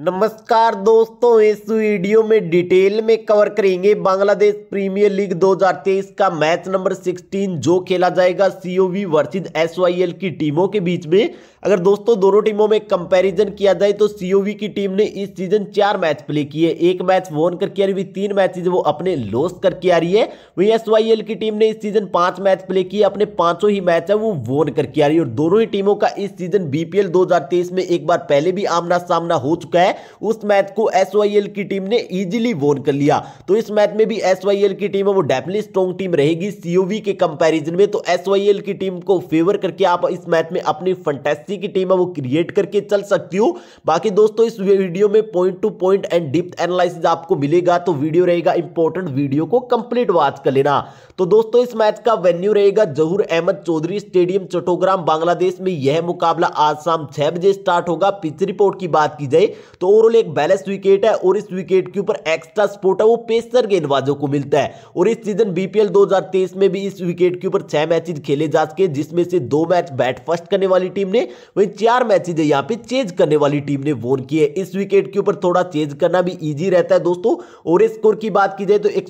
नमस्कार दोस्तों इस वीडियो में डिटेल में कवर करेंगे बांग्लादेश प्रीमियर लीग 2023 का मैच नंबर 16 जो खेला जाएगा सीओवी वर्सेज एसवाईएल की टीमों के बीच में अगर दोस्तों दोनों टीमों में कंपैरिजन किया जाए तो सीओवी की टीम ने इस सीजन चार मैच प्ले किए एक मैच वोन करके आ रही तीन मैचेज वो अपने लॉस करके आ रही है वहीं एस की टीम ने इस सीजन पांच मैच प्ले किए अपने पांचों ही मैच है वो वोन करके आ रही है और दोनों ही टीमों का इस सीजन बीपीएल दो में एक बार पहले भी आमना सामना हो चुका है है उस मैच को एस की टीम ने इजिली वोन कर लिया तो इस मैच में भी एस की टीम है वो डेफिनेटली स्ट्रॉन्ग टीम रहेगी सीओवी के कंपेरिजन में तो एस की टीम को फेवर करके आप इस मैच में अपनी फंटेस्टी की टीम है वो क्रिएट करके चल सकती हो बाकी दोस्तों इस वीडियो में point to point and depth analysis आपको मिलेगा तो वीडियो रहेगा इंपॉर्टेंट वीडियो को कंप्लीट वॉच कर लेना तो दोस्तों इस मैच का वेन्यू रहेगा जहूर अहमद चौधरी स्टेडियम चटोग्राम बांग्लादेश में यह मुकाबला आज शाम छह बजे स्टार्ट होगा पिच रिपोर्ट की बात की जाए तो ओवरऑल एक बैलेंस विकेट है और इस विकेट के ऊपर एक्स्ट्रा स्पोर्ट है वो पेसर गेंदबाजों को मिलता है और इस सीजन बीपीएल 2023 में भी इस विकेट के ऊपर छह मैचेज खेले जा सके जिसमें से दो मैच बैट फर्स्ट करने वाली टीम ने वही चार मैचेज यहाँ पे चेंज करने वाली टीम ने वोन किए इस विकेट के ऊपर थोड़ा चेंज करना भी ईजी रहता है दोस्तों और स्कोर की बात की जाए तो एक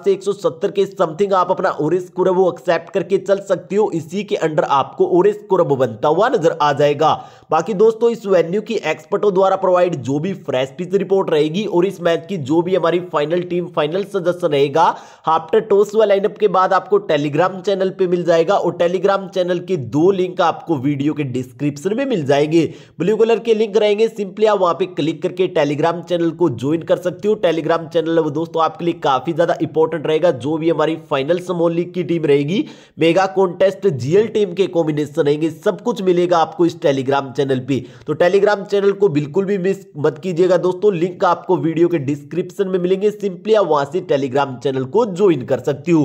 से एक के समथिंग आप अपना और स्कोर वो एक्सेप्ट करके चल सकती हो इसी के अंडर आपको और स्कोर बनता हुआ नजर आ जाएगा बाकी दोस्तों इस वेन्यू की एक्सपर्टों द्वारा प्रोवाइड जो भी फ्रेश पिच रिपोर्ट रहेगी और इस मैच की जो भी हमारी फाइनल टीम फाइनल सदस्य रहेगा आफ्टर टॉस हुआ लाइनअप के बाद आपको टेलीग्राम चैनल पे मिल जाएगा और टेलीग्राम चैनल के दो लिंक आपको वीडियो के डिस्क्रिप्शन में मिल जाएंगे ब्लू कलर के लिंक रहेंगे सिंपली आप वहां पर क्लिक करके टेलीग्राम चैनल को ज्वाइन कर सकते हो टेलीग्राम चैनल दोस्तों आपके लिए काफी ज्यादा इंपॉर्टेंट रहेगा जो भी हमारी फाइनल समोल लीग की टीम रहेगी मेगा कॉन्टेस्ट जीएल टीम के कॉम्बिनेशन रहेंगे सब कुछ मिलेगा आपको इस टेलीग्राम चैनल पे तो टेलीग्राम चैनल को बिल्कुल भी मिस मत कीजिएगा दोस्तों लिंक आपको वीडियो के डिस्क्रिप्शन में मिलेंगे सिंपली आप वहां से टेलीग्राम चैनल को ज्वाइन कर सकती हो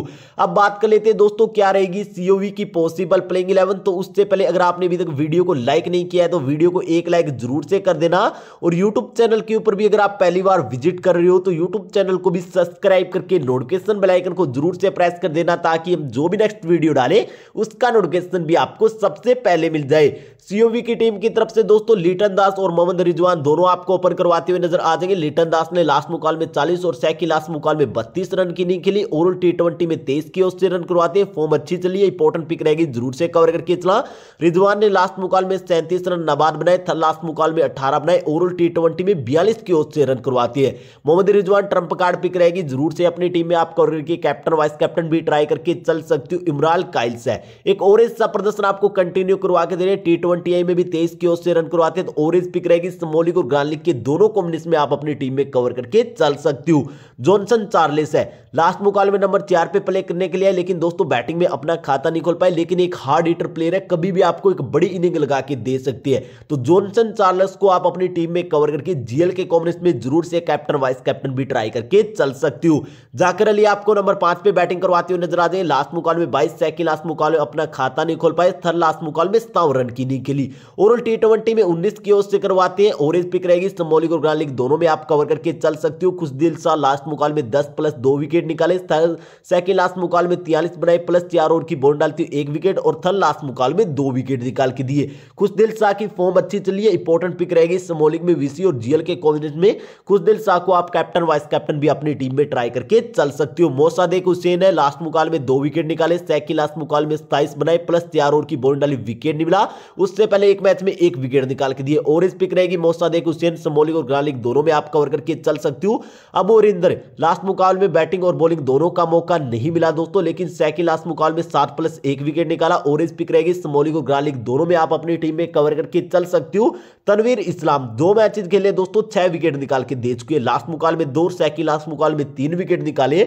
अब बात कर लेते हैं दोस्तों क्या रहेगी सीओवी की पॉसिबल प्लेइंग इलेवन तो उससे पहले अगर आपने अभी तक वीडियो को लाइक नहीं किया है तो वीडियो को एक लाइक जरूर से कर देना और यूट्यूब चैनल के ऊपर भी अगर आप पहली बार विजिट कर रहे हो तो यूट्यूब चैनल को भी सब्सक्राइब करके नोटिफिकेशन बेलाइकन को जरूर से प्रेस कर देना ताकि हम जो भी नेक्स्ट वीडियो डालें उसका नोटिफिकेशन भी आपको सबसे पहले मिल जाए सीओवी की टीम की तरफ से दोस्तों लीटन दास और मोहम्मद रिजवान दोनों आप आपको ओपन करवाते हुए नजर आ जाएंगे लिटन दास ने लास्ट मुकाल में 40 और सैकी लास्ट मुकाल में 32 रन की इनिंग खेली ओवरऑल टी ट्वेंटी में तेईस की ओर से रन करवाते हैं फॉर्म अच्छी चली है इंपॉर्टेंट पिक रहेगी जरूर से कवर करके चला रिजवान ने लास्ट मुकाल में सैंतीस रन नबाद बनाए लास्ट मुकाल में अठारह बनाए ओवरऑल टी ट्वेंटी में बयालीस की ओर से रन करवाती है Mohammad Rizwan trump card pick रहेगी जरूर से अपनी टीम में आप कवर करके कैप्टन वाइस कैप्टन भी ट्राई करके चल सकती हो इमरान काइल्स है एक और प्रदर्शन आपको कंटिन्यू करवा के दे रहे हैं टी ट्वेंटी में भी तेईस की ओर से रन करवाते हैं तो ओवरेज पिक रहेगी स्मोलिक और ग्रानली लीग के दोनों कॉम्बिनेशन में आप अपनी टीम में कवर करके चल सकती हूँ जॉनसन चार्लिस है लास्ट मुकाबले में नंबर चार पे प्ले करने के लिए लेकिन दोस्तों बैटिंग में अपना खाता नहीं खोल पाए लेकिन एक हार्ड हिटर प्लेयर है कभी भी आपको एक बड़ी इनिंग लगा के दे सकती है तो जॉनसन चार्लस को आप अपनी टीम में कवर करके जीएल के कॉम्बिनेशन में जरूर से कैप्टन वाइस कैप्टन भी ट्राई करके चल सकती हूँ जाकर अली आपको नंबर पांच पे बैटिंग करवाती हुई नजर आ जाए लास्ट मुकाबले में बाईस सेकंड लास्ट मुकाबले अपना खाता नहीं खोल पाए थर्ड लास्ट मुकाबले में सतावन रन की नहीं खेली ओवरऑल टी ट्वेंटी में उन्नीस की ओर से करवाते हैं ओवरेज पिक रहेगी जाएगी सिम्बोलिक और ग्रांड लीग दोनों में आप कवर करके चल सकते हो कुछ दिल सा लास्ट मुकाल में दस प्लस दो विकेट निकाले सेकंड लास्ट मुकाल में तियालीस बनाए प्लस चार ओवर की बॉल डालती हुई एक विकेट और थर्ड लास्ट मुकाल में दो विकेट निकाल के दिए कुछ दिल शाह की फॉर्म अच्छी चली है इंपॉर्टेंट पिक रहेगी समोलिक में वीसी और जीएल के कॉम्बिनेशन में कुछ दिल शाह को आप कैप्टन वाइस कैप्टन भी अपनी टीम में ट्राई करके चल सकते हो देख हुसैन है लास्ट मुकाल में दो विकेट निकाले सेकंड लास्ट मुकाल में सताइस बनाए प्लस चार ओवर की बॉल डाली विकेट निकला उससे पहले एक मैच में एक विकेट निकाल के दिए और इस पिक रहेगी देख हुसैन चेन समोलिंग और ग्रालिंग दोनों में आप कवर करके चल सकती हो अब और इंदर लास्ट मुकाबले में बैटिंग और बॉलिंग दोनों का मौका नहीं मिला दोस्तों लेकिन सेकंड लास्ट मुकाबले में सात प्लस एक विकेट निकाला ओरेंज पिक रहेगी समोलिंग और ग्रालिंग दोनों में आप अपनी टीम में कवर करके चल सकती हो तनवीर इस्लाम दो मैच खेले दोस्तों छह विकेट निकाल के दे चुके लास्ट मुकाल में दो सेकंड लास्ट मुकाल में तीन विकेट निकाले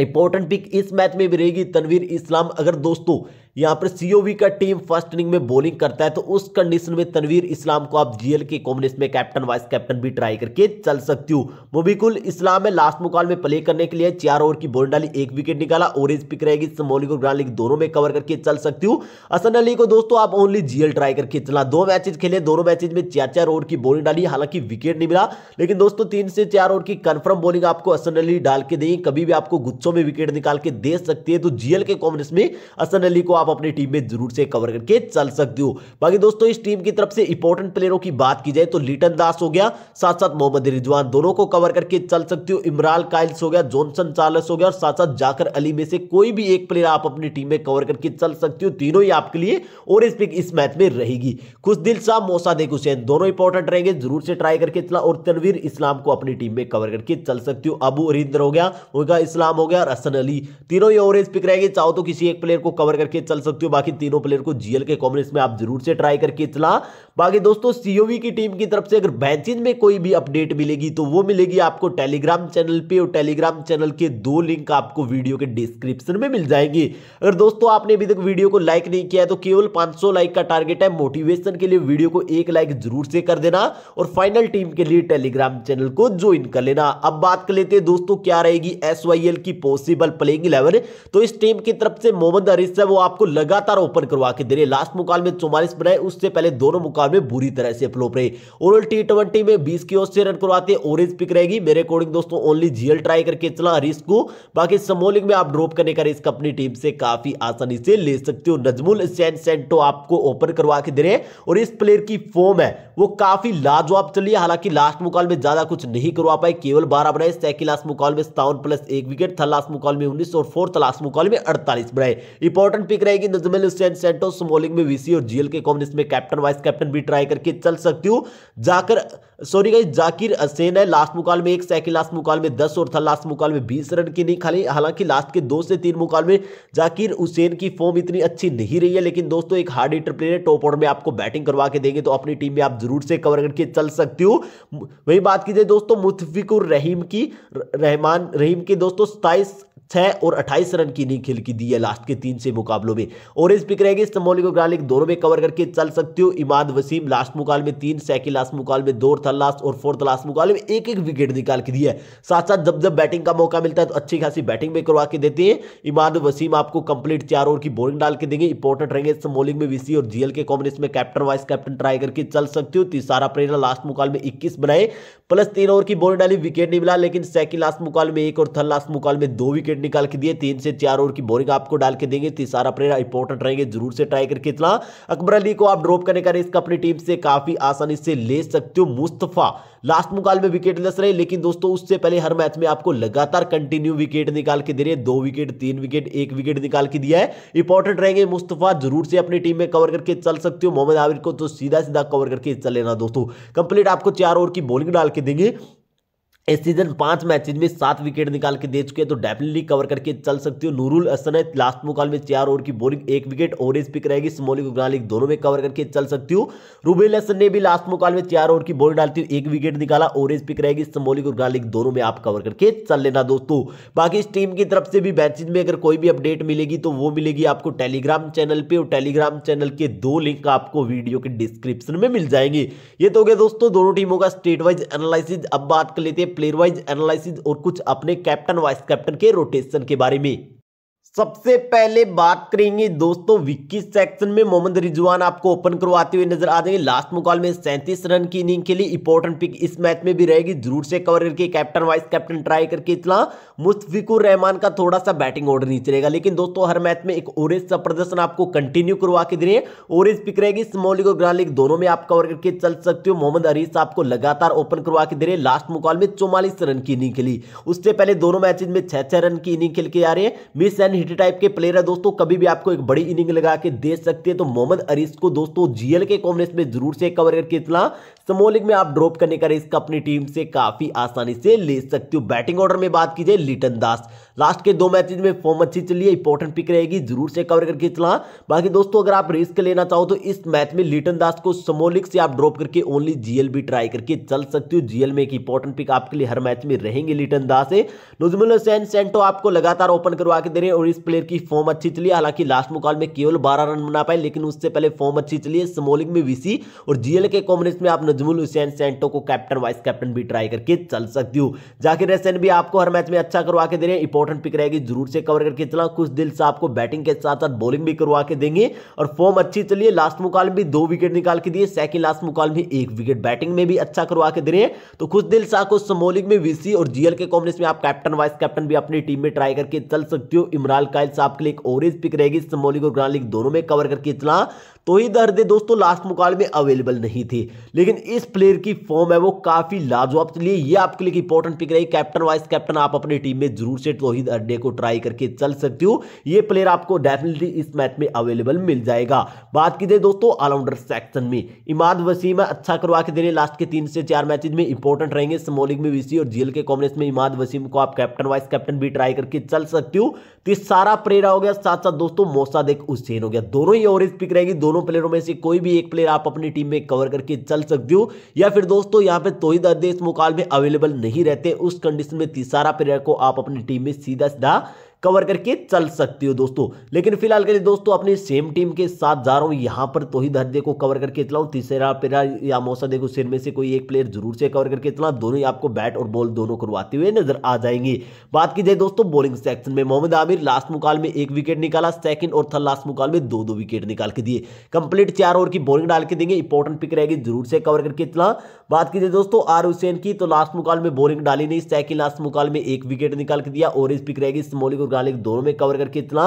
इंपॉर्टेंट पिक इस मैच में भी रहेगी तनवीर इस्लाम अगर दोस्तों यहां पर सीओवी का टीम फर्स्ट इनिंग में बॉलिंग करता है तो उस कंडीशन में तनवीर इस्लाम को आप जीएल के कॉम्बिनेशन में कैप्टन वाइस कैप्टन भी ट्राई करके चल सकती हूँ मुबिकुल इस्लाम है लास्ट मुकाल में प्ले करने के लिए चार ओवर की बॉल डाली एक विकेट निकाला ओरेंज पिक रहेगी समोलिक और ग्रांड लीग दोनों में कवर करके चल सकती हूँ असन अली को दोस्तों आप ओनली जीएल ट्राई करके चला दो मैचेज खेले दोनों मैचेज में चार चार ओवर की बॉलिंग डाली हालांकि विकेट नहीं मिला लेकिन दोस्तों तीन से चार ओवर की कन्फर्म बॉलिंग आपको असन अली डाल के देंगे कभी भी आपको गुच्छों में विकेट निकाल के दे सकती है तो जीएल के कॉम्बिनेशन में असन अली को आप अपनी टीम में जरूर से कवर करके चल सकते हो बाकी दोस्तों इस टीम की तरफ से इंपॉर्टेंट प्लेयरों की बात की जाए तो लिटन दास हो गया साथ साथ मोहम्मद रिजवान दोनों को कवर करके चल सकते हो इमरान काइल्स हो गया जॉनसन चार्लस हो गया और साथ साथ जाकर अली में से कोई भी एक प्लेयर आप अपनी टीम में कवर करके चल सकते हो तीनों ही आपके लिए और इस पिक इस मैच में रहेगी खुश दिल साहब मोसा देख हुसैन दोनों इंपॉर्टेंट रहेंगे जरूर से ट्राई करके चला और तनवीर इस्लाम को अपनी टीम में कवर करके चल सकती हो अबू अरिंदर हो गया उनका इस्लाम हो गया और असन अली तीनों ही ओवरेज पिक रहेंगे चाहो तो किसी एक प्लेयर को कवर करके चल चल सकते हो बाकी तीनों प्लेयर को जीएल के कॉम्बिनेशन में आप जरूर से ट्राई करके चला बाकी दोस्तों सीओवी की टीम की तरफ से अगर बैचिज में कोई भी अपडेट मिलेगी तो वो मिलेगी आपको टेलीग्राम चैनल पे और टेलीग्राम चैनल के दो लिंक आपको वीडियो के डिस्क्रिप्शन में मिल जाएंगे अगर दोस्तों आपने अभी तक वीडियो को लाइक नहीं किया है तो केवल 500 लाइक का टारगेट है मोटिवेशन के लिए वीडियो को एक लाइक जरूर से कर देना और फाइनल टीम के लिए टेलीग्राम चैनल को ज्वाइन कर लेना अब बात कर लेते हैं दोस्तों क्या रहेगी एस की पॉसिबल प्लेइंग इलेवन तो इस टीम की तरफ से मोहम्मद अरिस है वो आपको को लगातार ओपन करवा के दे रहे लास्ट मुकाबले में चौवालीस बनाए उससे पहले दोनों मुकाबले बुरी तरह से फ्लोप रहे ओवरऑल टी ट्वेंटी में बीस की ओर से रन करवाते ओरेंज पिक रहेगी मेरे अकॉर्डिंग दोस्तों ओनली जीएल ट्राई करके चला रिस्क को बाकी समोलिंग में आप ड्रॉप करने का रिस्क अपनी टीम से काफी आसानी से ले सकते हो नजमुल सैन सेंटो आपको ओपन करवा के दे रहे और इस प्लेयर की फॉर्म है वो काफी लाजवाब चली है हालांकि लास्ट मुकाबले में ज्यादा कुछ नहीं करवा पाए केवल बारह बनाए सेकंड लास्ट मुकाबले में सतावन प्लस एक विकेट थर्ड लास्ट मुकाबले में उन्नीस और फोर्थ लास्ट मुकाबले में अड़तालीस बनाए इंपॉर्टेंट पिक रहे रहेगी नजमल हुसैन सेंटोस स्मॉलिंग में वीसी और जीएल के कॉमन इसमें कैप्टन वाइस कैप्टन भी ट्राई करके चल सकती हूँ जाकर सॉरी गाइज जाकिर असेन है लास्ट मुकाल में एक सेकंड लास्ट मुकाल में दस और था लास्ट मुकाल में बीस रन की नहीं खाली हालांकि लास्ट के दो से तीन मुकाल में जाकिर हुसैन की फॉर्म इतनी अच्छी नहीं रही है लेकिन दोस्तों एक हार्ड हिटर प्लेयर है टॉप ऑर्डर में आपको बैटिंग करवा के देंगे तो अपनी टीम में आप जरूर से कवर करके चल सकती हूँ वही बात की जाए दोस्तों मुतफिकुर रहीम की रहमान रहीम के दोस्तों सताइस छः और अट्ठाईस रन की इनिंग खेल की दी है लास्ट के तीन से मुकाबलों में और इस पिक रहेगी इस्तमोली और ग्रालिक दोनों में कवर करके चल सकते हो इमाद वसीम लास्ट मुकाबले में तीन सेकंड लास्ट मुकाबले में दो थर्ड लास्ट और फोर्थ लास्ट मुकाबले में एक एक विकेट निकाल के दिया है साथ साथ जब जब बैटिंग का मौका मिलता है तो अच्छी खासी बैटिंग भी करवा के देते हैं इमाद वसीम आपको कंप्लीट चार ओवर की बॉलिंग डाल के देंगे इंपॉर्टेंट रहेंगे बॉलिंग में वीसी और जीएल के कॉम्बिनेशन में कैप्टन वाइस कैप्टन ट्राई करके चल सकती हो तीसरा प्रेरणा लास्ट मुकाबले में इक्कीस बनाए प्लस तीन ओवर की बॉलिंग डाली विकेट नहीं मिला लेकिन सेकंड लास्ट मुकाबले में एक और थर्ड लास्ट मुकाबले में दो विकेट निकाल के दिए तीन से चार ओवर की बॉलिंग आपको डाल के देंगे तीसरा प्लेयर इंपॉर्टेंट रहेंगे जरूर से ट्राई करके इतना अकबर अली को आप ड्रॉप करने का रिस्क अपनी टीम से काफी आसानी से ले सकते हो मुस्तफा लास्ट मुकाल में विकेट लस रहे लेकिन दोस्तों उससे पहले हर मैच में आपको लगातार कंटिन्यू विकेट निकाल के दे रहे दो विकेट तीन विकेट एक विकेट निकाल के दिया है इंपॉर्टेंट रहेंगे मुस्तफा जरूर से अपनी टीम में कवर करके चल सकते हो मोहम्मद आविर को तो सीधा सीधा कवर करके चल लेना दोस्तों कंप्लीट आपको चार ओवर की बॉलिंग डाल के देंगे इस सीजन पांच मैचेज में सात विकेट निकाल के दे चुके हैं तो डेफिनेटली कवर करके चल सकती हो नूरुल असन है लास्ट मुकाल में चार ओवर की बॉलिंग एक विकेट और इस पिक रहेगी स्मोलिक उग्रालिक दोनों में कवर करके चल सकती हो रूबेल असन ने भी लास्ट मुकाल में चार ओवर की बॉलिंग डालती हूँ एक विकेट निकाला और इस पिक रहेगी स्मोलिक उग्रालिक दोनों में आप कवर करके चल लेना दोस्तों बाकी इस टीम की तरफ से भी मैचेज में अगर कोई भी अपडेट मिलेगी तो वो मिलेगी आपको टेलीग्राम चैनल पर और टेलीग्राम चैनल के दो लिंक आपको वीडियो के डिस्क्रिप्शन में मिल जाएंगे ये तो हो गया दोस्तों दोनों टीमों का स्टेट वाइज एनालिसिस अब बात कर लेते हैं प्लेयर वाइज एनालिसिस और कुछ अपने कैप्टन वाइस कैप्टन के रोटेशन के बारे में सबसे पहले बात करेंगे दोस्तों विक्की सेक्शन में मोहम्मद रिजवान आपको ओपन करवाते हुए नजर आ जाएंगे लास्ट मुकाल में सैंतीस रन की इनिंग के लिए इंपॉर्टेंट पिक इस मैच में भी रहेगी जरूर से कवर करके कैप्टन वाइस कैप्टन ट्राई करके इतना मुस्तफिकुर रहमान का थोड़ा सा बैटिंग ऑर्डर नीचे रहेगा लेकिन दोस्तों हर मैच में एक ओरेज का प्रदर्शन आपको कंटिन्यू करवा के दे रहे हैं ओरेज पिक रहेगी स्मॉलिक और ग्रांड लीग दोनों में आप कवर करके चल सकते हो मोहम्मद अरीस आपको लगातार ओपन करवा के दे रहे हैं लास्ट मुकाल में चौवालीस रन की इनिंग खेली उससे पहले दोनों मैचेज में छह छह रन की इनिंग खेल के आ रहे हैं मिस एंड एबिलिटी टाइप के प्लेयर है दोस्तों कभी भी आपको एक बड़ी इनिंग लगा के दे सकते हैं तो मोहम्मद अरीस को दोस्तों जीएल के कॉम्बिनेशन में जरूर से कवर करके इतना समोलिंग में आप ड्रॉप करने का रिस्क अपनी टीम से काफी आसानी से ले सकते हो बैटिंग ऑर्डर में बात की जाए लिटन दास लास्ट के दो मैचेज में फॉर्म अच्छी चलिए इंपॉर्टेंट पिक रहेगी जरूर से कवर करके चला बाकी दोस्तों अगर आप रिस्क लेना चाहो तो इस मैच में लिटन दास को समोलिक से आप ड्रॉप करके ओनली जीएल भी ट्राई करके चल सकते हो जीएल में एक इंपॉर्टेंट पिक आपके लिए हर मैच में रहेंगे लिटन दास नजमुल हुसैन सेंटो आपको लगातार ओपन करवा के दे रहे हैं और इस प्लेयर की फॉर्म अच्छी चली हालांकि लास्ट मुकाबले में केवल बारह रन बना पाए लेकिन उससे पहले फॉर्म अच्छी चलिए समोलिक में वीसी और जीएल के कॉम्बिनेशन में आप नजमुल हुसैन सेंटो को कैप्टन वाइस कैप्टन भी ट्राई करके चल सकती हो जाकिर हसैन भी आपको हर मैच में अच्छा करवा के दे रहे हैं इंपॉर्टेंट पिक रहेगी जरूर से कवर करके चला कुछ दिल से आपको बैटिंग के साथ साथ बॉलिंग भी करवा के देंगे और फॉर्म अच्छी चलिए लास्ट मुकाल भी दो विकेट निकाल के दिए सेकंड लास्ट मुकाल भी एक विकेट बैटिंग में भी अच्छा करवा के दे रहे हैं तो कुछ दिल से आपको समोलिंग में वीसी और जीएल के कॉम्बिनेशन में आप कैप्टन वाइस कैप्टन भी अपनी टीम में ट्राई करके चल सकते हो इमरान कायल साहब के लिए एक ओवरेज पिक रहेगी समोलिंग और ग्रांड लीग दोनों में कवर करके चला तो ही दर्दे दोस्तों लास्ट मुकाल में अवेलेबल नहीं थे लेकिन इस प्लेयर की फॉर्म है वो काफ़ी लाजवाब चलिए ये आपके लिए इंपॉर्टेंट पिक रही कैप्टन वाइस कैप्टन आप अपनी टीम में जरूर से तोहिद हरदे को ट्राई करके चल सकते हो ये प्लेयर आपको डेफिनेटली इस मैच में अवेलेबल मिल जाएगा बात की जाए दोस्तों ऑलराउंडर सेक्शन में इमाद वसीम अच्छा करवा के देने लास्ट के तीन से चार मैचेज में इंपॉर्टेंट रहेंगे स्मोलिंग में वीसी और जीएल के कॉम्बिनेशन में इमाद वसीम को आप कैप्टन वाइस कैप्टन भी ट्राई करके चल सकते हो तो सारा प्रेरा हो गया साथ साथ दोस्तों मोसादेक हुसैन हो गया दोनों ही ओवरेज पिक रहेगी दोनों दोनों प्लेयरों में से कोई भी एक प्लेयर आप अपनी टीम में कवर करके चल सकते हो या फिर दोस्तों यहाँ पे तोहिद अदेश मुकाल में अवेलेबल नहीं रहते उस कंडीशन में तीसरा प्लेयर को आप अपनी टीम में सीधा सीधा कवर करके चल सकती हो दोस्तों लेकिन फिलहाल के लिए दोस्तों अपनी सेम टीम के साथ जा रहा हूँ यहाँ पर तो ही धरदे को कवर करके चलाओ तीसरा पेरा या मौसा देखो सिर में से कोई एक प्लेयर जरूर से कवर करके चला दोनों ही आपको बैट और बॉल दोनों करवाते हुए नजर आ जाएंगे बात की जाए दोस्तों बॉलिंग सेक्शन में मोहम्मद आमिर लास्ट मुकाल में एक विकेट निकाला सेकंड और थर्ड लास्ट मुकाल में दो दो विकेट निकाल के दिए कंप्लीट चार ओवर की बॉलिंग डाल के देंगे इंपॉर्टेंट पिक रहेगी जरूर से कवर करके इतना बात की जाए दोस्तों आर हुसैन की तो लास्ट मुकाल में बॉलिंग डाली नहीं सेकंड लास्ट मुकाल में एक विकेट निकाल के दिया और इस पिक रहेगी स्मोलिक और गार्लिक दोनों में कवर करके इतना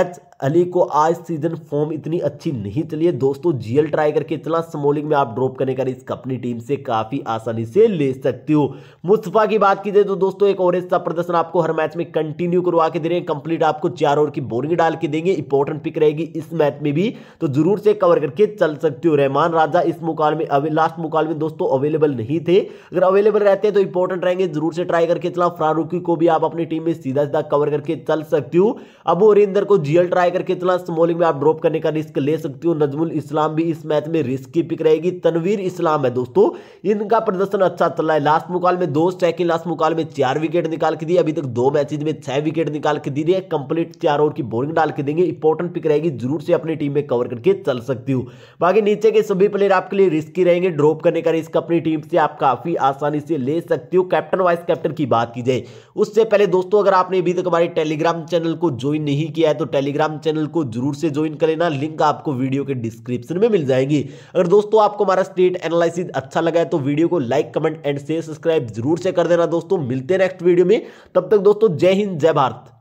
एच अली को आज सीजन फॉर्म इतनी अच्छी नहीं चली है दोस्तों जीएल ट्राई करके इतना स्मोलिंग में आप ड्रॉप करने का रिस्क अपनी टीम से काफी आसानी से ले सकते हो मुस्तफा की बात की जाए तो दोस्तों एक और ऐसा प्रदर्शन आपको हर मैच में कंटिन्यू करवा के दे रहे हैं कंप्लीट आपको चार ओवर की बोलिंग डाल के देंगे इंपॉर्टेंट पिक रहेगी इस मैच में भी तो जरूर से कवर करके चल सकते हो रहमान राजा इस मुकाल में लास्ट मुकाल में दोस्तों अवेलेबल नहीं थे अगर अवेलेबल रहते हैं तो इंपॉर्टेंट रहेंगे जरूर से ट्राई करके चला फारूकी को भी आप अपनी टीम में सीधा सीधा कवर करके चल सकते हो अब वरिंदर को जीएल ट्राई टाइगर के चला स्मॉलिंग में आप ड्रॉप करने का रिस्क ले सकते हो नजमुल इस्लाम भी इस मैच में रिस्क की पिक रहेगी तनवीर इस्लाम है दोस्तों इनका प्रदर्शन अच्छा चल रहा है लास्ट मुकाल में दो स्ट्राइक लास्ट मुकाल में चार विकेट निकाल के दिए अभी तक दो मैचेज में छह विकेट निकाल के दी रही कंप्लीट चार ओवर की बोरिंग डाल के देंगे इंपॉर्टेंट पिक रहेगी जरूर से अपनी टीम में कवर करके चल सकती हो बाकी नीचे के सभी प्लेयर आपके लिए रिस्की रहेंगे ड्रॉप करने का रिस्क अपनी टीम से आप काफी आसानी से ले सकती हो कैप्टन वाइस कैप्टन की बात की जाए उससे पहले दोस्तों अगर आपने अभी तक हमारे टेलीग्राम चैनल को ज्वाइन नहीं किया है तो टेलीग्राम चैनल को जरूर से ज्वाइन कर लेना लिंक आपको वीडियो के डिस्क्रिप्शन में मिल जाएगी अगर दोस्तों आपको हमारा स्टेट एनालिसिस अच्छा लगा है तो वीडियो को like comment and share subscribe जरूर से कर देना दोस्तों मिलते हैं नेक्स्ट वीडियो में तब तक दोस्तों जय हिंद जय भारत